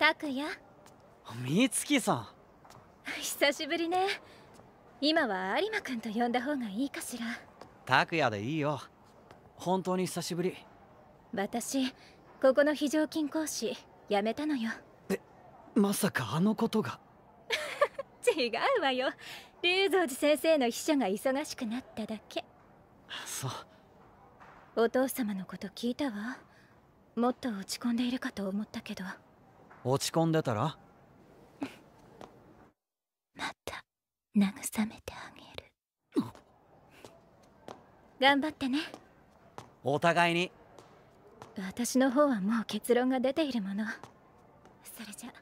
拓也美月さん久しぶりね今は有馬くんと呼んだ方がいいかしら拓ヤでいいよ本当に久しぶり私ここの非常勤講師辞めたのよえまさかあのことが 違うわよ龍蔵寺先生の秘書が忙しくなっただけそうお父様のこと聞いたわもっと落ち込んでいるかと思ったけど落ち込んでたら また慰めてあげる頑張ってねお互いに私の方はもう結論が出ているものそれじゃ